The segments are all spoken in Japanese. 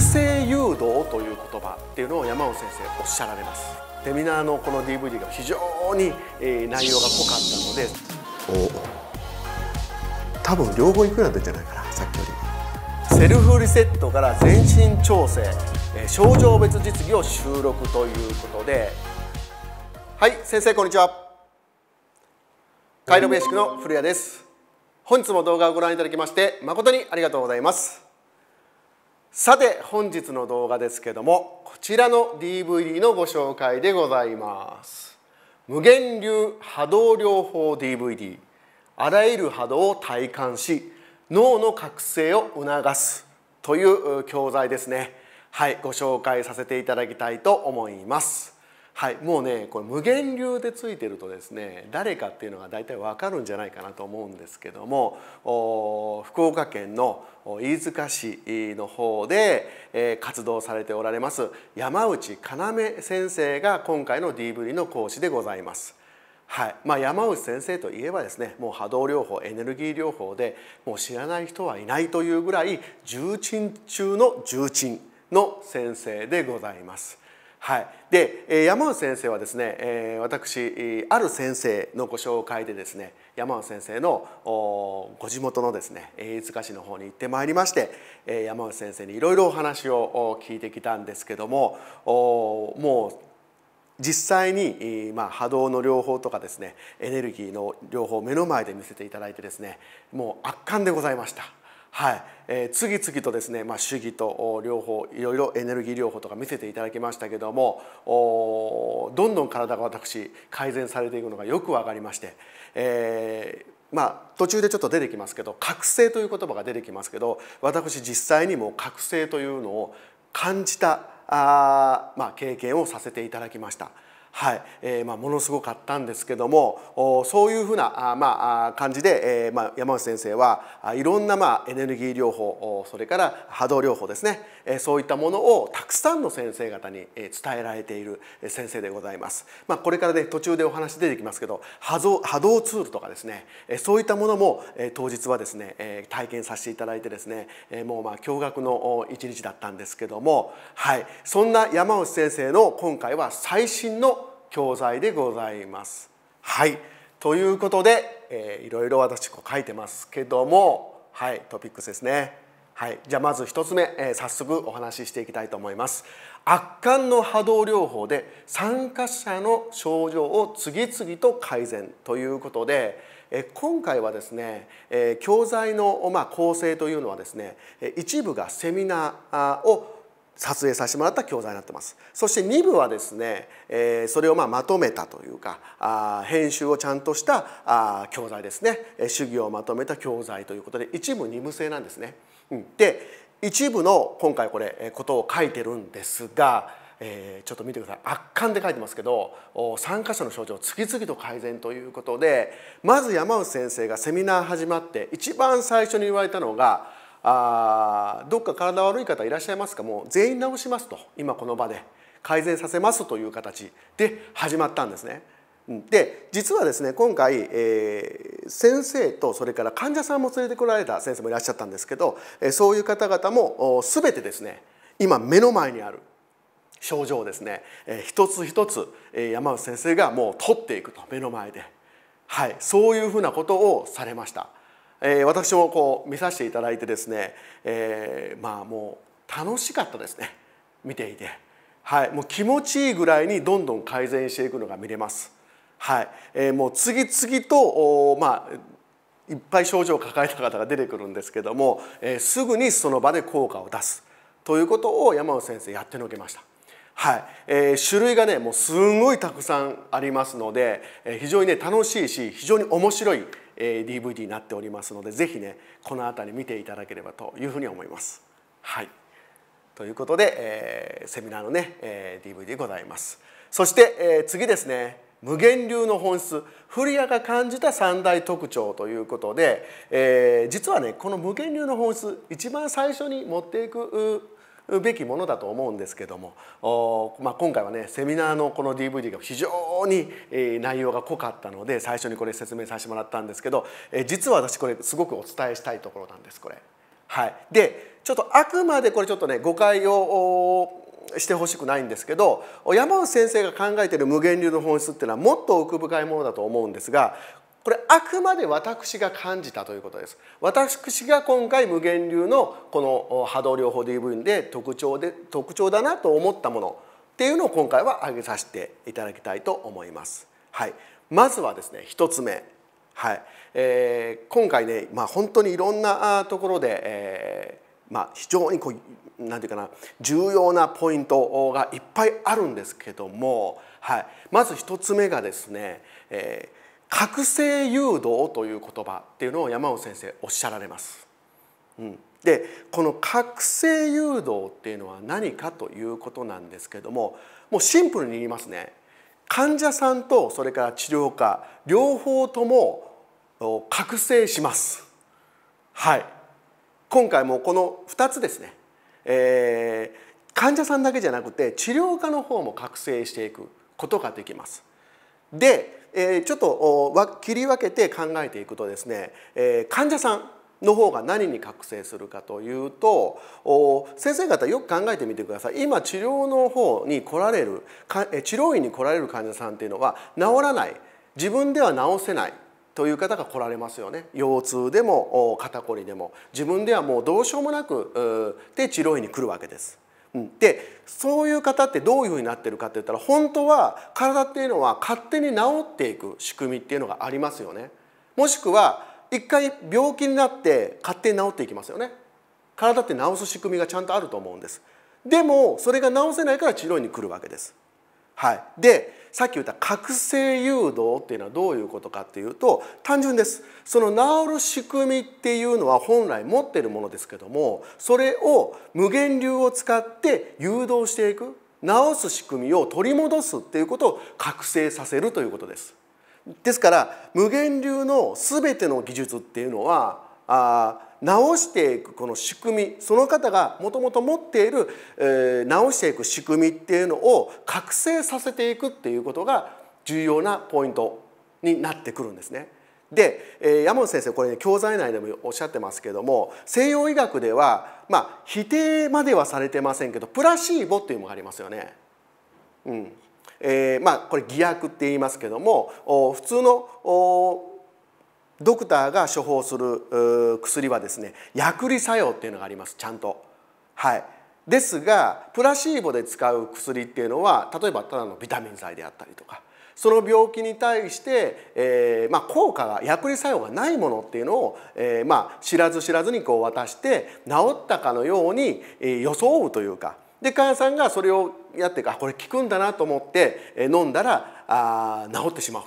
惑誘導という言葉っていうのを山尾先生おっしゃられますセミナーのこの DVD が非常に、え内容が濃かったのでお多分両方いくようなってじゃないかなさっきよりセルフリセットから全身調整、え症状別実技を収録ということではい先生こんにちはカイロベーシックの古谷です本日も動画をご覧いただきまして誠にありがとうございますさて本日の動画ですけどもこちらの DVD のご紹介でございます無限流波動療法 DVD あらゆる波動を体感し脳の覚醒を促すという教材ですねはいご紹介させていただきたいと思いますはい、もうねこれ無限流でついてるとですね誰かっていうのが大体わかるんじゃないかなと思うんですけども福岡県の飯塚市の方で、えー、活動されておられます山内要先生が今回の DV の講師でございます。はいまあ、山内先生といえばですねもう波動療法エネルギー療法でもう知らない人はいないというぐらい重鎮中の重鎮の先生でございます。はい、で山内先生はですね私ある先生のご紹介でですね山内先生のご地元のですね飯塚市の方に行ってまいりまして山内先生にいろいろお話を聞いてきたんですけどももう実際に、まあ、波動の両方とかですねエネルギーの両方を目の前で見せていただいてですねもう圧巻でございました。はいえー、次々とですね、まあ、主義と両方いろいろエネルギー療法とか見せていただきましたけどもどんどん体が私改善されていくのがよく分かりまして、えー、まあ、途中でちょっと出てきますけど覚醒という言葉が出てきますけど私実際にも覚醒というのを感じたあ、まあ、経験をさせていただきました。はいえーまあ、ものすごかったんですけどもそういうふうなあ、まあ、感じで、えーまあ、山内先生はいろんな、まあ、エネルギー療法それから波動療法ですね、えー、そういったものをたくさんの先生方に伝えられている先生でございます。まあ、これから、ね、途中でお話出てきますけど波動波動ツールとかですねそういったものも当日はですね体験させていただいてですねもうまあ驚愕の一日だったんですけども、はい、そんな山内先生の今回は最新の教材でございます。はいということで、えー、いろいろ私こう書いてますけども、はい、トピックスですね。はい、じゃあまず1つ目、えー、早速お話ししていきたいと思います。圧巻の波動療法で参加者の症状を次々と改善ということで、え今回はですね、え教材の、まあ、構成というのはですね一部がセミナーを撮影させてもらった教材になってますそして2部はですね、えそれをままとめたというかあ編集をちゃんとしたあ教材ですね主義をまとめた教材ということで一部二部制なんですね。うん、で一部の今回これことを書いてるんですが、えちょっと見てください圧巻で書いてますけど参加者の症状次々と改善ということでまず山内先生がセミナー始まって一番最初に言われたのがあどっか体悪い方いらっしゃいますかもう全員治しますと今この場で改善させますという形で始まったんですね。で実はですね今回、えー、先生とそれから患者さんも連れてこられた先生もいらっしゃったんですけどそういう方々も全てですね今目の前にある症状をですね、えー、一つ一つ山内先生がもう取っていくと目の前で、はい、そういうふうなことをされました。えー、私もこう見させていただいてですね、えー、まあもう楽しかったですね見ていて、はい、もう気持ちいいぐらいにどんどん改善していくのが見れます。はいえー、もう次々とお、まあいっぱい症状を抱えた方が出てくるんですけども、えー、すぐにその場で効果を出すということを山尾先生やってのけました。はいえー、種類がねもうすんごいたくさんありますので、えー、非常にね楽しいし非常に面白い DVD になっておりますのでぜひねこの辺り見ていただければというふうに思います。はいということで、えー、セミナーのね、えー、DVD ございます。そして、えー、次ですね無限流の本質フリアが感じた三大特徴ということで、えー、実はねこの無限流の本質一番最初に持っていくべきものだと思うんですけども、まあ、今回はねセミナーのこの DVD が非常に内容が濃かったので最初にこれ説明させてもらったんですけど実は私これすごくお伝えしたいところなんですこれ。はい、でちょっとあくまでこれちょっとね誤解をしてほしくないんですけど山内先生が考えている無限流の本質っていうのはもっと奥深いものだと思うんですがこれあくまで私が感じたということです私が今回無限流のこの波動療法 DV で特徴で特徴だなと思ったものっていうのを今回は挙げさせていただきたいと思います。はい、まずはですね一つ目、はいえー、今回ね、まあ、本当にいろんなところで、えー、まあ、非常にこうなんていうかな重要なポイントがいっぱいあるんですけども、はい、まず一つ目がですね、えー覚醒誘導という言葉っていうのを山尾先生おっしゃられます。うん、でこの覚醒誘導っていうのは何かということなんですけどももうシンプルに言いますね患者さんとそれから治療家両方とも覚醒します。はい今回もこの2つですね、えー、患者さんだけじゃなくて治療家の方も覚醒していくことができます。でえちょっと切り分けて考えていくとですね、え患者さんの方が何に覚醒するかというと先生方よく考えてみてください今治療の方に来られる治療院に来られる患者さんっていうのは治らない自分では治せないという方が来られますよね腰痛でも肩こりでも自分ではもうどうしようもなくで治療院に来るわけです。うん、でそういう方ってどういうふうになってるかって言ったら本当は体っていうのは勝手に治っていく仕組みっていうのがありますよね。もしくは一回病気になって勝手に治っていきますよね。体って治す仕組みがちゃんとあると思うんです。でもそれが治せないから治療に来るわけです。はい、でさっき言った覚醒誘導っていうのはどういうことかっていうと単純ですその治る仕組みっていうのは本来持ってるものですけどもそれを無限流を使って誘導していく治す仕組みを取り戻すっていうことを覚醒させるということです。ですから無限流の全ての技術っていうのはあ直していくこの仕組みその方がもともと持っている、えー、直していく仕組みっていうのを覚醒させていくっていうことが重要なポイントになってくるんですね。で、えー、山本先生これ、ね、教材内でもおっしゃってますけども西洋医学では、まあ、否定まではされてませんけどプラシーボっていうのがありますよね。うんえーまあ、これ偽薬って言いますけども普通のドクターが処方する薬はですね薬理作用っていうのがありますちゃんと。はいですがプラシーボで使う薬っていうのは例えばただのビタミン剤であったりとかその病気に対して、えーまあ、効果が薬理作用がないものっていうのを、えーまあ、知らず知らずにこう渡して治ったかのように、えー、装うというかで患者さんがそれをやってあこれ効くんだなと思って、え飲んだらあ治ってしまう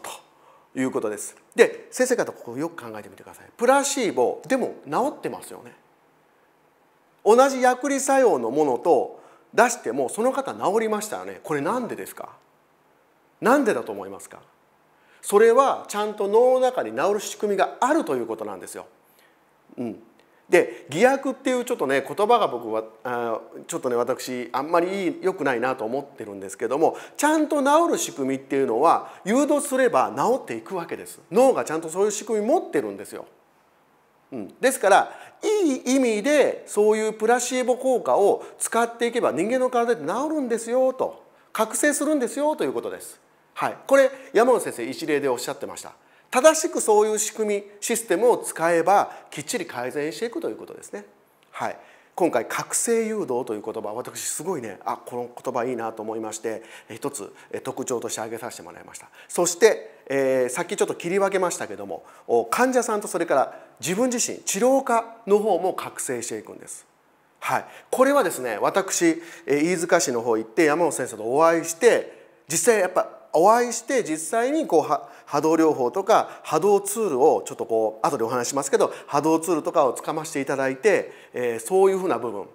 ということです。で先生方ここよく考えてみてくださいプラシーボでも治ってますよね同じ薬理作用のものと出してもその方治りましたよねこれなんでですかなんでだと思いますかそれはちゃんと脳の中に治る仕組みがあるということなんですよ。うん、で偽薬っていうちょっとね言葉が僕はあちょっとね私あんまり良くないなと思ってるんですけどもちゃんと治る仕組みっていうのは誘導すれば治っていくわけです脳がちゃんとそういう仕組み持ってるんですよ。うん、ですからいい意味でそういうプラシーボ効果を使っていけば人間の体で治るんですよと覚醒するんですよということです。はい、これ山本先生一例でおっしゃってました。正しくそういう仕組みシステムを使えばきっちり改善していくということですね。はい、今回覚醒誘導という言葉私すごいねあこの言葉いいなと思いまして一つ特徴として挙げさせてもらいましたそして、えー、さっきちょっと切り分けましたけども患者さんとそれから自分自身治療科の方も覚醒していくんですはい、これはですね私飯塚市の方行って山本先生とお会いして実際やっぱお会いして実際にこうは波動療法とか波動ツールをちょっとこう後でお話しますけど波動ツールとかをつかましていただいて、えー、そういうふうな部分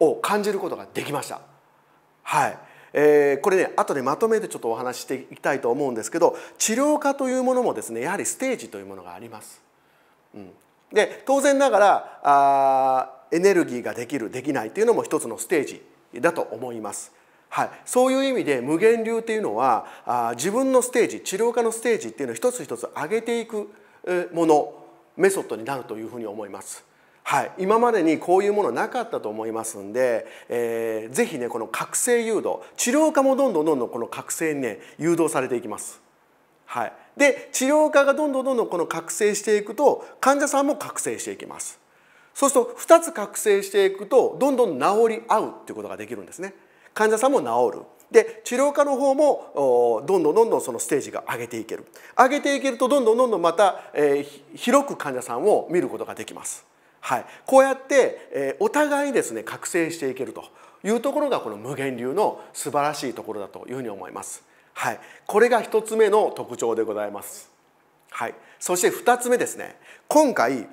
を感じることができました。はいえー、これね後でまとめてちょっとお話ししていきたいと思うんですけど治療科というものもですねやはりステージというものがあります。うん、で当然ながらあエネルギーができるできないというのも一つのステージだと思います。はい、そういう意味で無限流っていうのはあ自分のステージ治療科のステージっていうのを一つ一つ上げていくものメソッドになるというふうに思います。はい、今までにこういうものなかったと思いますんで、えー、ぜひねこの覚醒誘導治療科もどんどんどんどんこの覚醒にね誘導されていきます。はい、で治療科がどんどんどんどんこの覚醒していくと患者さんも覚醒していきます。そうすると2つ覚醒していくとどんどん治り合うっていうことができるんですね。患者さんも治るで治療科の方もどんどんどんどんそのステージが上げていける上げていけるとどんどんどんどんまた、えー、広く患者さんを見ることができます。はい、こうやって、えー、お互いにですね覚醒していけるというところがこの無限流の素晴らしいところだというふうに思います。はい、これが一つ目の特徴でございます。はい、そして二つ目ですね。今回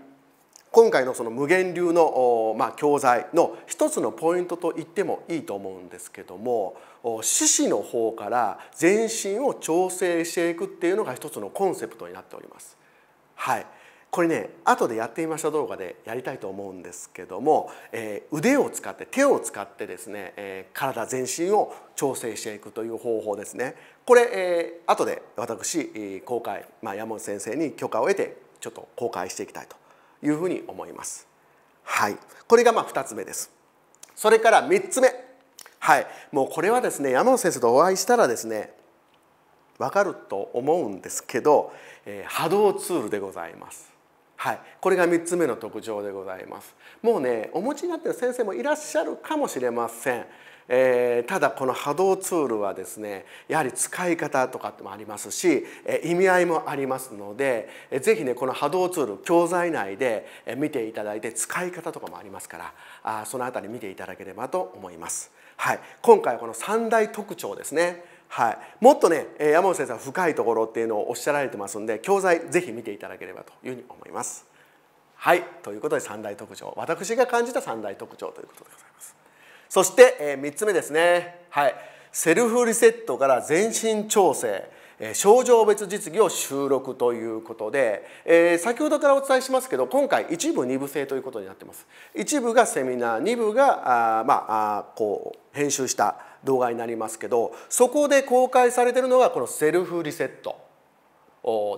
今回のその無限流の、まあ、教材の一つのポイントと言ってもいいと思うんですけども獅子の方から全身を調整していくっていうのが一つのコンセプトになっております。はいこれね後でやってみました動画でやりたいと思うんですけども、えー、腕を使って手を使ってですね、えー、体全身を調整していくという方法ですねこれ、えー、後で私公開、まあ、山本先生に許可を得てちょっと公開していきたいというふうに思います。はい、これがまあ2つ目です。それから3つ目、はい、もうこれはですね山本先生とお会いしたらですね分かると思うんですけど、えー、波動ツールでございます。はい、これが3つ目の特徴でございますもうねお持ちになってる先生もいらっしゃるかもしれませんえー、ただこの波動ツールはですねやはり使い方とかもありますし、えー、意味合いもありますので、えー、ぜひねこの波動ツール教材内で見ていただいて使い方とかもありますからあそのあたり見ていただければと思います。はい、今回はこの三大特徴ですねはい、もっとね山本先生は深いところっていうのをおっしゃられてますんで教材ぜひ見ていただければというふうに思います。はいということで三大特徴私が感じた三大特徴ということでございます。そして、え3つ目ですね、はい、セルフリセットから全身調整え症状別実技を収録ということで、えー、先ほどからお伝えしますけど今回一部二部制ということになってます一部がセミナー二部があまああこう編集した動画になりますけどそこで公開されてるのがこのセルフリセット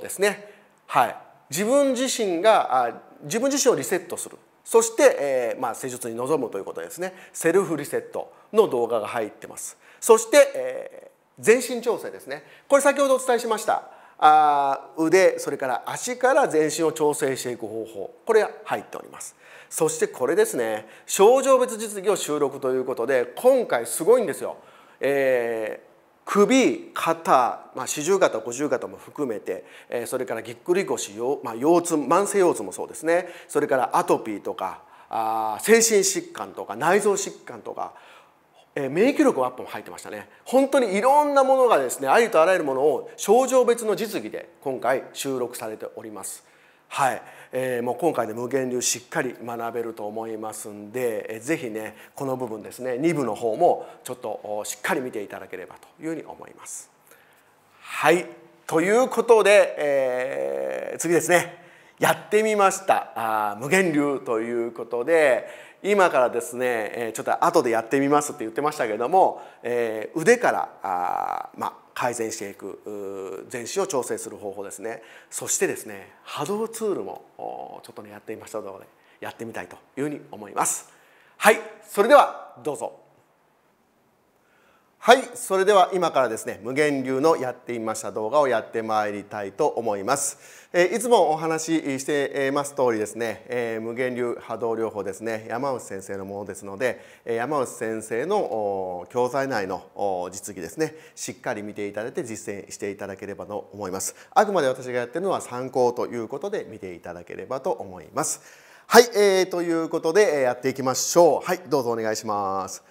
ですねはい自分自身があ自分自身をリセットするそして、えーまあ、施術に臨むということですねセルフリセットの動画が入ってますそして、えー、全身調整ですねこれ先ほどお伝えしましたあ腕それから足から全身を調整していく方法これ入っておりますそしてこれですね症状別実技を収録ということで今回すごいんですよ、え首肩、まあ、四十肩五十肩も含めて、えそれからぎっくり腰、まあ、腰痛慢性腰痛もそうですねそれからアトピーとかあ精神疾患とか内臓疾患とか、えー、免疫力アップも入ってましたね本当にいろんなものがですねありとあらゆるものを症状別の実技で今回収録されております。はい、えー、もう今回で無限流しっかり学べると思いますんで、えー、ぜひねこの部分ですね2部の方もちょっとしっかり見ていただければというふうに思います。はいということで、えー、次ですねやってみましたあ無限流ということで今からですね、えちょっと後でやってみますって言ってましたけども、えー、腕からあ、まあ、改善していく全子を調整する方法ですねそしてですね波動ツールもちょっとねやってみましたのでやってみたいというふうに思いますはいそれではどうぞはいそれでは今からですね無限流のやってみました動画をやってまいりたいと思います、えー、いつもお話ししてます通りですね、えー、無限流波動療法ですね山内先生のものですので山内先生の教材内の実技ですねしっかり見ていただいて実践していただければと思いますあくまで私がやってるのは参考ということで見ていただければと思いますはい、えー、ということでやっていきましょうはいどうぞお願いします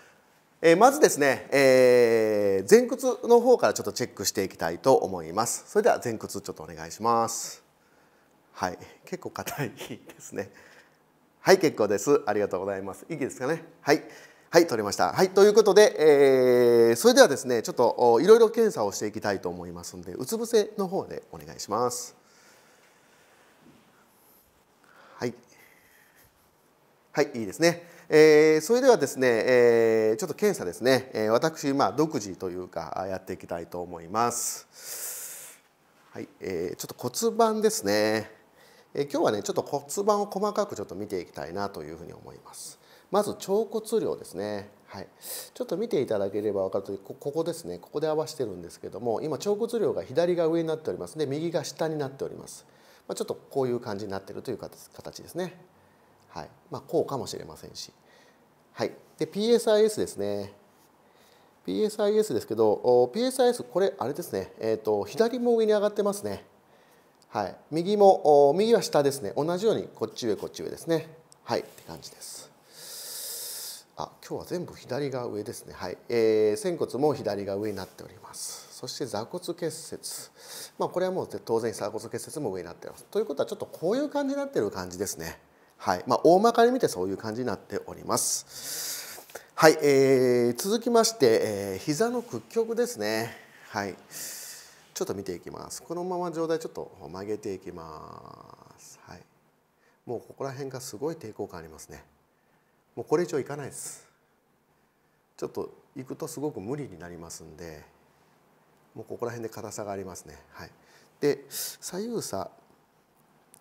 えまずですね、えー、前屈の方からちょっとチェックしていきたいと思いますそれでは前屈ちょっとお願いしますはい結構硬いですねはい結構ですありがとうございますいいですかねはいはい取れましたはいということで、えー、それではですねちょっといろいろ検査をしていきたいと思いますのでうつ伏せの方でお願いしますはいはいいいですねえー、それではですね、えー、ちょっと検査ですね、えー、私、まあ、独自というかやっていきたいと思います。はいえー、ちょっと骨盤ですね、えー、今日はねちょっと骨盤を細かくちょっと見ていきたいなというふうに思います。まず腸骨量ですね、はい、ちょっと見ていただければ分かるとこここですねここで合わせてるんですけども今腸骨量が左が上になっておりますで右が下になっております、まあ、ちょっとこういう感じになってるという形ですね。はいまあ、こうかもしれませんし、はい、で PSIS ですね PSIS ですけど PSIS これあれですね、えーと、左も上に上がってますね、はい、右も右は下ですね同じようにこっち上こっち上ですねはいって感じですあ今日は全部左が上ですねはい、えー、仙骨も左が上になっておりますそして座骨結節まあこれはもう当然座骨結節も上になってますということはちょっとこういう感じになってる感じですねはいまあ、大まかに見てそういう感じになっております。はい、えー、続きまして、えー、膝の屈曲ですね。はい、ちょっと見ていきます。このまま上体ちょっと曲げていきます。はい、もうここら辺がすごい抵抗感ありますね。もうこれ以上いかないです。ちょっと行くとすごく無理になりますんで、もうここら辺で硬さがありますね。はい。で左右差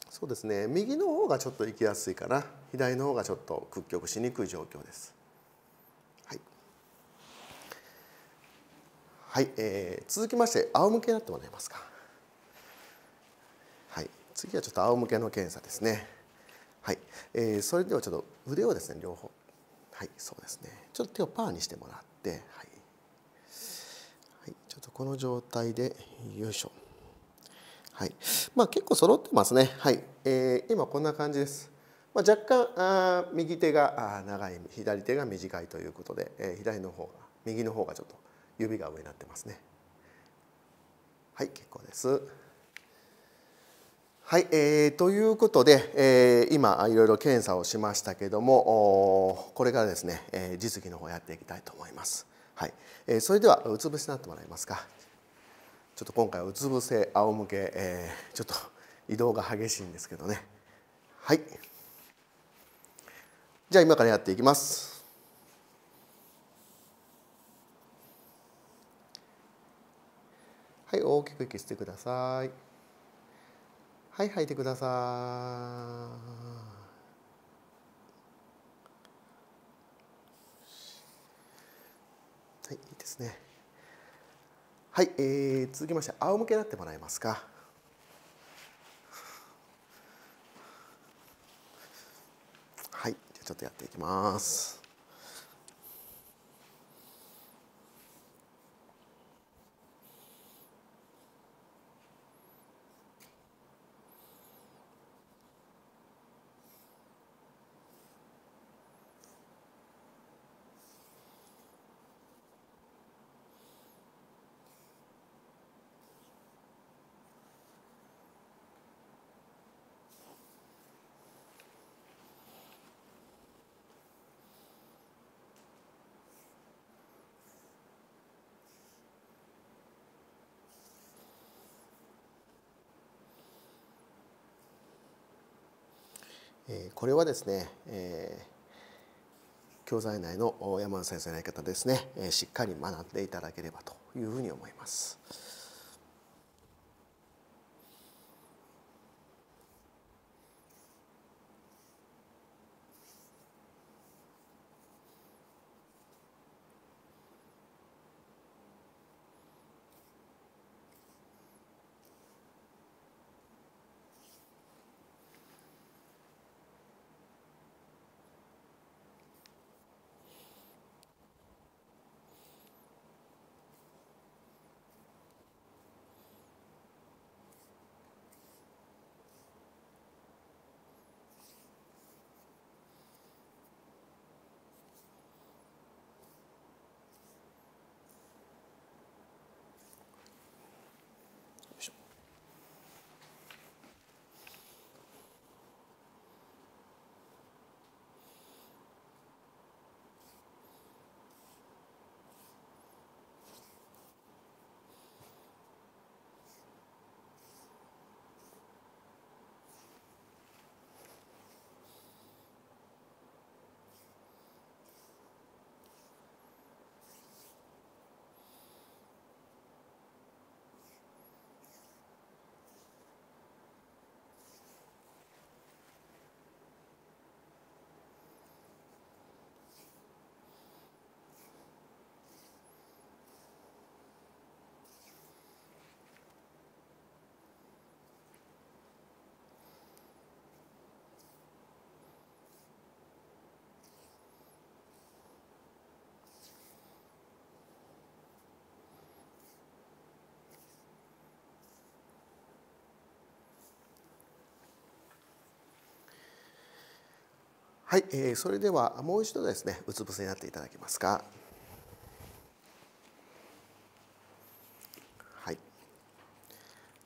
そうですね右の方がちょっと行きやすいかな左の方がちょっと屈曲しにくい状況です。はい、はいえー、続きまして仰向けになってもらえますか。はい、次はちょっと仰向けの検査ですね。はい、えー、それではちょっと腕をですね両方はいそうですねちょっと手をパーにしてもらってはい、はい、ちょっとこの状態でよいしょ。はい。まあ結構揃ってますね。はい。えー、今こんな感じです。まあ、若干あ右手があ長い左手が短いということで、えー、左の方が右の方がちょっと指が上になってますね。はい結構です。はい、えー、ということで、えー、今いろいろ検査をしましたけどもこれからですね、えー、実技の方やっていきたいと思います。はい、えー、それではうつ伏せになってもらえますか。ちょっと今回うつ伏せ仰向け、えー、ちょっと移動が激しいんですけどねはいじゃあ今からやっていきますはい大きく息してくださいはい吐いてくださいはい、いいですね。はい、えー、続きまして仰向けになってもらえますかはいじゃちょっとやっていきますこれはですね、えー、教材内の山田先生のやり方ですね、えー、しっかり学んでいただければというふうに思います。はい、えー、それではもう一度ですねうつ伏せになっていただけますか。はい、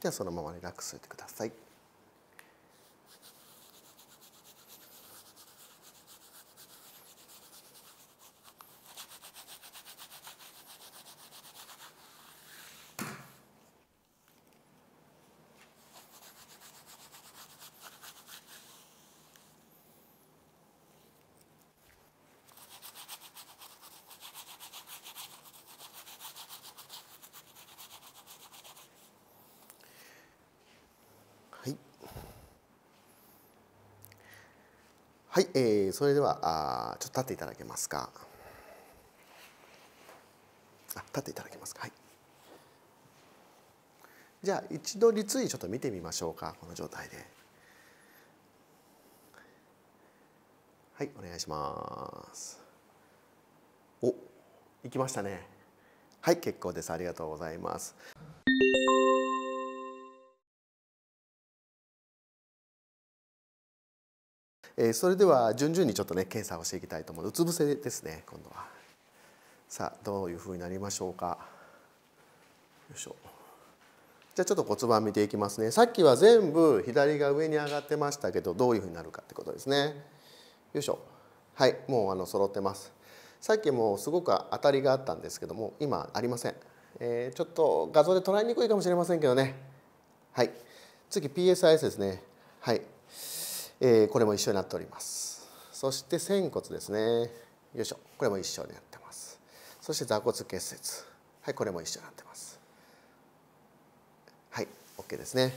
ゃあそのままリラックスしてください。はい、えー、それではあちょっと立っていただけますかあ立っていただけますかはいじゃあ一度立位ちょっと見てみましょうかこの状態ではいお願いしますお行きましたねはい結構ですありがとうございますえそれでは順々にちょっとね検査をしていきたいと思ううつ伏せですね今度はさあどういうふうになりましょうかよいしょじゃあちょっと骨盤見ていきますねさっきは全部左が上に上がってましたけどどういうふうになるかってことですねよいしょはいもうあの揃ってますさっきもすごく当たりがあったんですけども今ありません、えー、ちょっと画像で捉えにくいかもしれませんけどねはい次 PSIS ですねはいえこれも一緒になっておりますそして仙骨ですねよいしょこれも一緒になってますそして座骨結節はいこれも一緒になってますはい OK ですね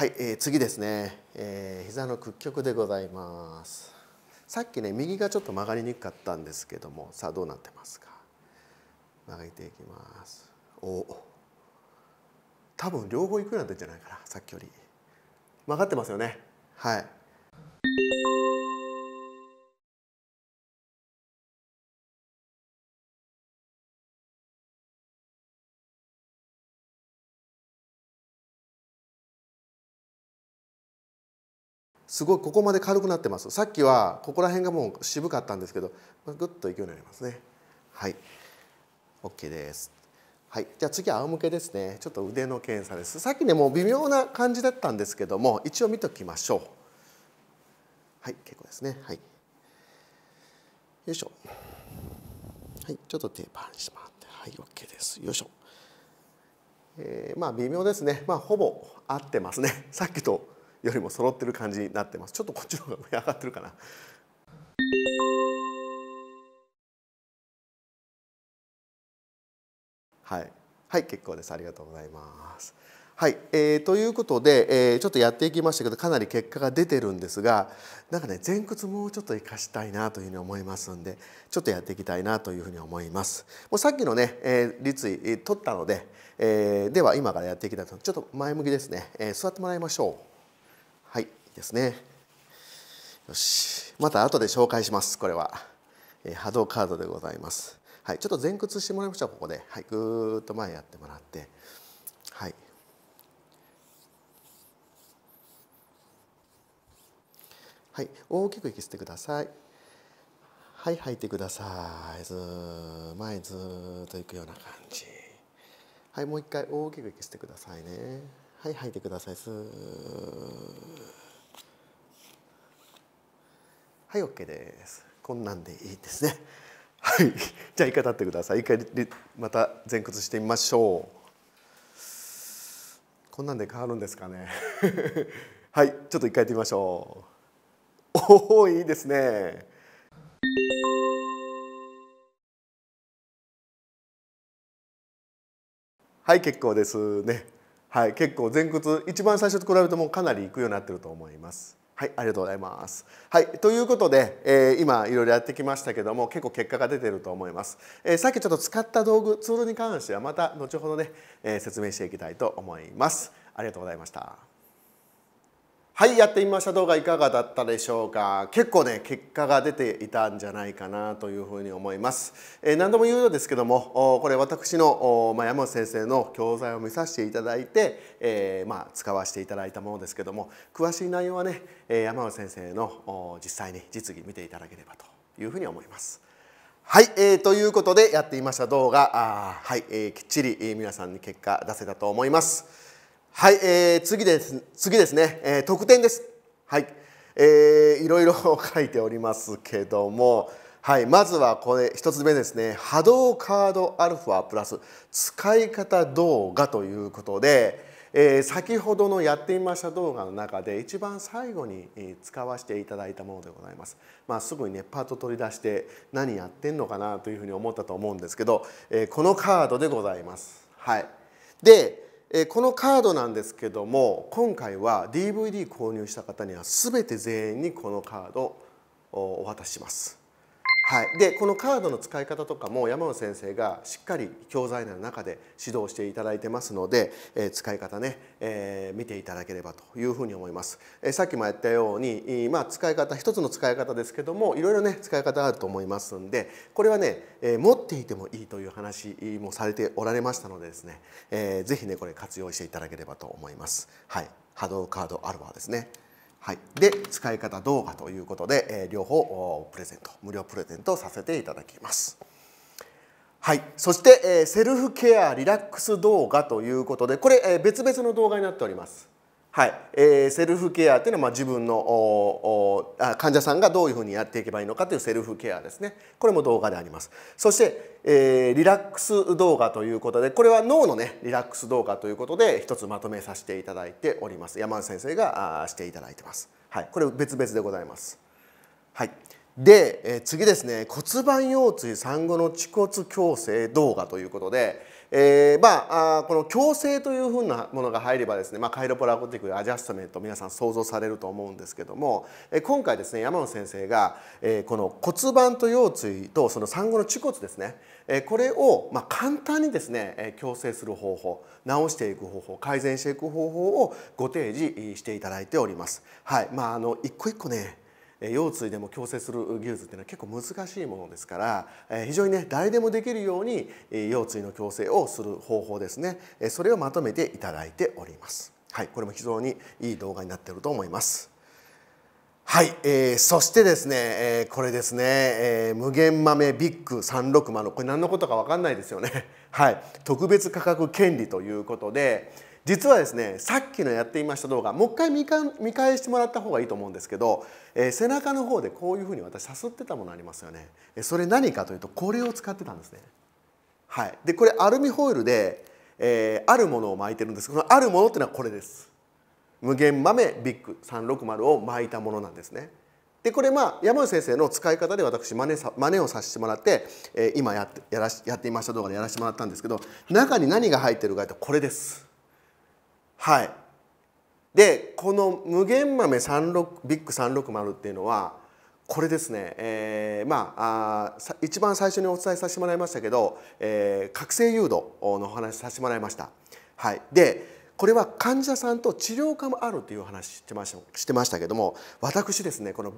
はい、えー、次ですね、えー、膝の屈曲でございますさっきね右がちょっと曲がりにくかったんですけどもさあどうなってますか曲げていきますお多分両方いくらうなってんじゃないかなさっきより曲がってますよねはいすごいここまで軽くなってますさっきはここら辺がもう渋かったんですけどグッといくようになりますねはい OK ですはい、じゃあ次は仰向けですねちょっと腕の検査ですさっきねもう微妙な感じだったんですけども一応見ときましょうはい結構ですねはいよいしょはいちょっとテーパーにしまってはい OK ですよいしょえー、まあ微妙ですねまあほぼ合ってますねさっきとよりも揃ってる感じになってますちょっとこっちの方が上上がってるかなはいはい結構ですありがとうございますはい、えー、ということで、えー、ちょっとやっていきましたけどかなり結果が出てるんですがなんかね前屈もうちょっと生かしたいなというふうに思いますんでちょっとやっていきたいなというふうに思いますもうさっきのね、えー、立位取ったので、えー、では今からやっていきたいとちょっと前向きですね、えー、座ってもらいましょうですねよしまた後で紹介しますこれは、えー、波動カードでございますはいちょっと前屈してもらいましょうここではいぐーっと前やってもらってはいはい、大きく息吸ってください。はい、吐いてください。ずー前ずーっと行くような感じ。はい、もう一回大きく息吸ってくださいね。はい、吐いてください。すー。はい OK ですこんなんでいいですね はいじゃあ一回立ってください一回また前屈してみましょうこんなんで変わるんですかね はいちょっと一回やってみましょうおおいいですねはい結構ですねはい結構前屈一番最初と比べてもかなりいくようになってると思いますはい、ありがとうございます。はい、ということで、えー、今いろいろやってきましたけども結構結果が出てると思います、えー、さっきちょっと使った道具ツールに関してはまた後ほどね、えー、説明していきたいと思います。ありがとうございました。はいやってみました動画いかがだったでしょうか結構ね結果が出ていたんじゃないかなというふうに思います、えー、何度も言うようですけどもこれ私の、まあ、山本先生の教材を見させていただいて、えー、まあ、使わせていただいたものですけども詳しい内容はね山本先生の実際に実技見ていただければというふうに思いますはい、えー、ということでやってみました動画あはい、えー、きっちり皆さんに結果出せたと思いますはい、えー、次です次ですね、えー、特典です。はい、えー、いろいろ 書いておりますけども、はい、まずはこれ1つ目ですね波動カードアルファプラス使い方動画ということで、えー、先ほどのやってみました動画の中で一番最後に使わせていただいたものでございます、まあ、すぐにねパート取り出して何やってんのかなというふうに思ったと思うんですけど、えー、このカードでございます。はい、でえこのカードなんですけども今回は DVD 購入した方には全て全員にこのカードをお渡しします。はい、でこのカードの使い方とかも山野先生がしっかり教材の中で指導していただいてますので、えー、使い方ね、えー、見ていただければというふうに思います、えー、さっきもやったように、まあ、使い方一つの使い方ですけどもいろいろね使い方あると思いますんでこれはね、え持っていてもいいという話もされておられましたのでですね、えー、ねこれ活用していただければと思います。はい、波動カードアルファですねはい、で使い方動画ということで、えー、両方プレゼント無料プレゼントさせていただきます。はい、そして、えー、セルフケアリラックス動画ということでこれ、えー、別々の動画になっております。はいえー、セルフケアというのはまあ自分のおお患者さんがどういうふうにやっていけばいいのかというセルフケアですねこれも動画でありますそして、えー、リラックス動画ということでこれは脳のねリラックス動画ということで一つまとめさせていただいております山内先生があしていただいてます、はい、これ別々でございますはいで、えー、次ですね骨盤腰椎産後の恥骨矯正動画ということでえー、まあこの矯正というふうなものが入ればですね、まあ、カイロプラコティックアジャストメント皆さん想像されると思うんですけども、えー、今回ですね山野先生が、えー、この骨盤と腰椎とその産後の恥骨ですね、えー、これをまあ簡単にですね、えー、矯正する方法直していく方法改善していく方法をご提示していただいております。はいまあ、あの一個一個ね腰椎でも矯正する技術っていうのは結構難しいものですから非常にね誰でもできるように腰椎の矯正をする方法ですねそれをまとめていただいております。はい、これも非常にいい動画になってると思います。はい、えー、そしてですね、えー、これですね、えー、無限豆ビッグ360これ何のことか分かんないですよね。はい、特別価格権利ということで。実はですねさっきのやっていました動画もう一回見返してもらった方がいいと思うんですけど、えー、背中の方でこういうふうに私さすってたものありますよねそれ何かというとこれを使ってたんですねはいでこれアルミホイルで、えー、あるものを巻いてるんですこのあるものっていうのはこれです無限豆ビッグ360を巻いたものなんですねでこれまあ山内先生の使い方で私真似さ真似をさせてもらって、えー、今やってやらしやっていました動画でやらせてもらったんですけど中に何が入ってるかというとこれですはいでこの無限豆36ビッグ360っていうのはこれですね、えー、まああ一番最初にお伝えさせてもらいましたけど、えー、覚醒誘導のお話させてもらいました。はい、でこれは患者さんと治療科もあるという話してましたしてましたけども私ですねこの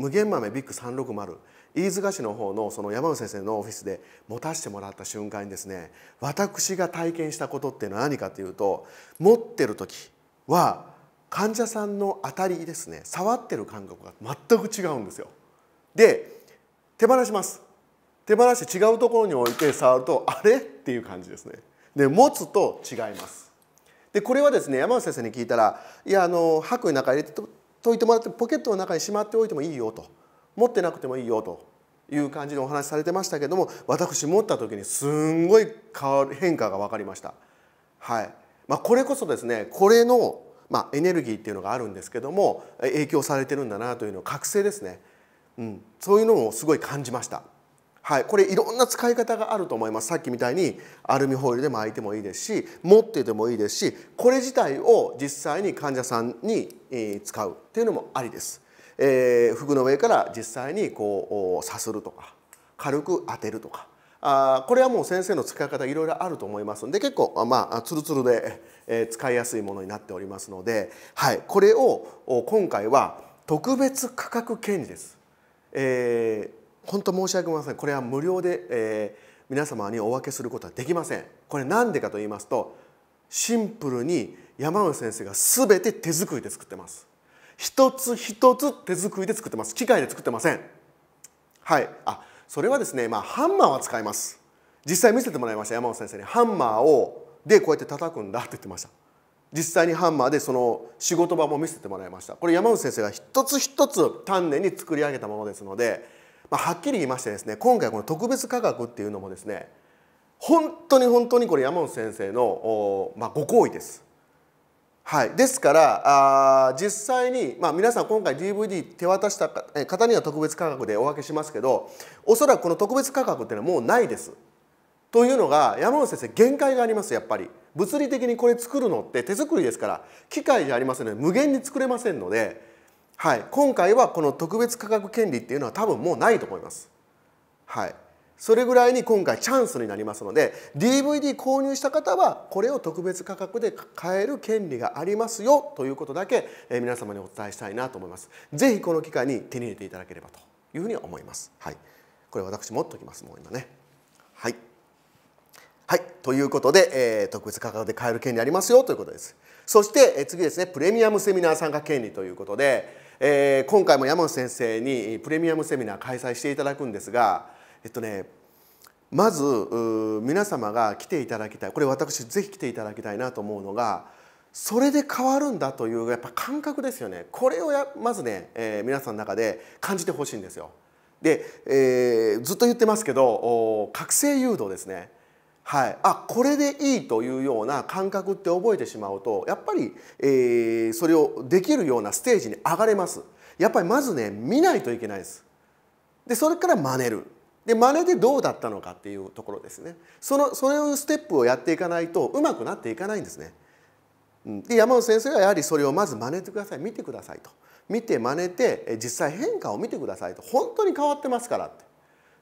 無限豆ビッグ360飯塚市の方のその山内先生のオフィスで持たせてもらった瞬間にですね私が体験したことっていうのは何かというと持ってる時は患者さんの当たりですね触ってる感覚が全く違うんですよ。で手放します手放して違うところに置いて触るとあれっていう感じですね。で持つと違います。でこれはですね山内先生に聞いたら「いやあの白衣の中入れてといてもらってポケットの中にしまっておいてもいいよと持ってなくてもいいよという感じでお話しされてましたけども私持った時にすんごい変わる変化が分かりました。はいまあ、これこそですねこれの、まあ、エネルギーっていうのがあるんですけども影響されてるんだなというのを覚醒ですね、うん、そういうのもすごい感じました。はい、これいろんな使い方があると思いますさっきみたいにアルミホイルで巻いてもいいですし持っててもいいですしこれ自体を実際に患者さんに使うっていうのもありです、えー、服の上から実際にこうさするとか軽く当てるとかあこれはもう先生の使い方いろいろあると思いますんで結構まあツルツルで、え使いやすいものになっておりますので、はい、これを今回は特別価格権利です。えー本当申し訳ございませんこれは無料で、えー、皆様にお分けすることはできませんこれ何でかと言いますとシンプルに山内先生が全て手作りで作ってます一つ一つ手作りで作ってます機械で作ってませんはいあそれはですねまあハンマーは使います実際見せてもらいました山本先生にハンマーをでこうやって叩くんだって言ってました実際にハンマーでその仕事場も見せてもらいましたこれ山内先生が一つ一つ丹念に作り上げたものですのでまあ、はっきり言いましてですね今回この特別価格っていうのもですね本当に本当にこれ山本先生の、お、まあ、ご好意です。はい、ですからあ実際に、まあ、皆さん今回 DVD 手渡した方には特別価格でお分けしますけどおそらくこの特別価格っていうのはもうないです。というのが山本先生限界がありますやっぱり。物理的にこれ作るのって手作りですから機械じゃありませんので無限に作れませんので。はい、今回はこの特別価格権利っていうのは多分もうないと思います。はい、それぐらいに今回チャンスになりますので DVD 購入した方はこれを特別価格で買える権利がありますよということだけ皆様にお伝えしたいなと思います。ぜひこの機会に手に入れていただければというふうに思います。はい、これ私持っときますもう今ね。はい、はい、ということで、えー、特別価格で買える権利ありますよということです。そして、え次ですねプレミアムセミナー参加権利ということで。えー、今回も山本先生にプレミアムセミナー開催していただくんですがえっとねまず皆様が来ていただきたいこれ私ぜひ来ていただきたいなと思うのがそれで変わるんだというやっぱ感覚ですよねこれをやまずね、えー、皆さんの中で感じてほしいんですよ。で、えー、ずっと言ってますけど覚醒誘導ですね。はい、あこれでいいというような感覚って覚えてしまうとやっぱり、えー、それをできるようなステージに上がれますやっぱりまずね見ないといけないですでそれから真似るで真似でどうだったのかっていうところですねそのそういうステップをやっていかないとうまくなっていかないんですねで山本先生はやはりそれをまず真似てください見てくださいと見て真似て実際変化を見てくださいと本当に変わってますからって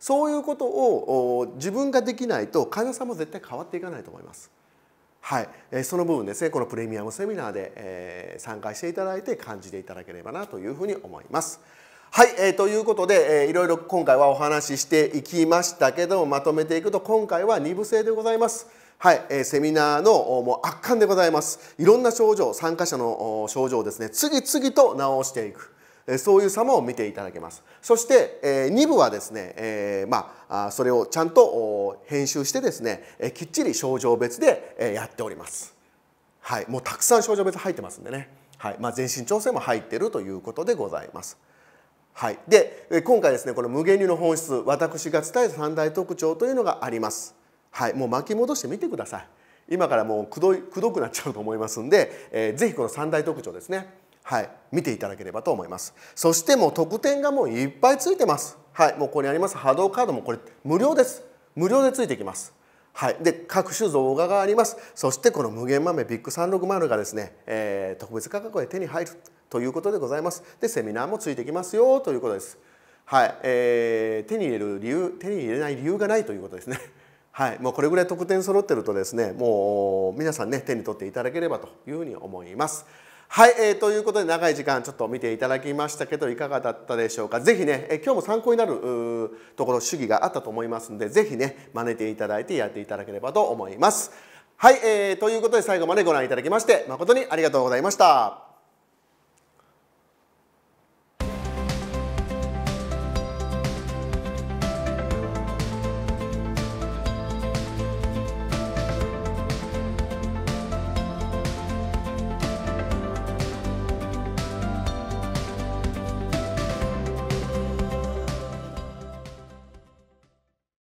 そういうことを自分ができないと患者さんも絶対変わっていかないと思います。はい、えその部分ですねこのプレミアムセミナーで、え参加していただいて感じていただければなというふうに思います。はい、えー、ということで、えー、いろいろ今回はお話ししていきましたけどもまとめていくと今回は2部制でございます。はい、えー、セミナーのもう圧巻でございます。いろんな症状参加者の症状ですね次々と治していく。そういう様を見ていただけますそして2部はですねえまあそれをちゃんと編集してですねきっちり症状別でやっておりますはいもうたくさん症状別入ってますんでねはいまあ、全身調整も入っているということでございます。はい、で今回ですねこの無限流の本質私が伝えた三大特徴というのがあります。はい、もう巻き戻してみてください。今からもうくどいくどくなっちゃうと思いますんで、えー、ぜひこの三大特徴ですねはい、見ていただければと思いますそしてもう特典がもういっぱいついてますはいもうここにあります波動カードもこれ無料です無料でついてきますはい、で各種動画がありますそしてこの無限豆ビッグ360がですね、えー、特別価格で手に入るということでございますでセミナーもついてきますよということですはい、えー、手に入れる理由手に入れない理由がないということですね はいもうこれぐらい特典揃ってるとですねもう皆さんね手に取っていただければというふうに思いますはい、えー、ということで長い時間ちょっと見ていただきましたけどいかがだったでしょうか是非ね、えー、今日も参考になるところ主義があったと思いますので是非ね真似ていただいてやっていただければと思います。はい、えー、ということで最後までご覧いただきまして誠にありがとうございました。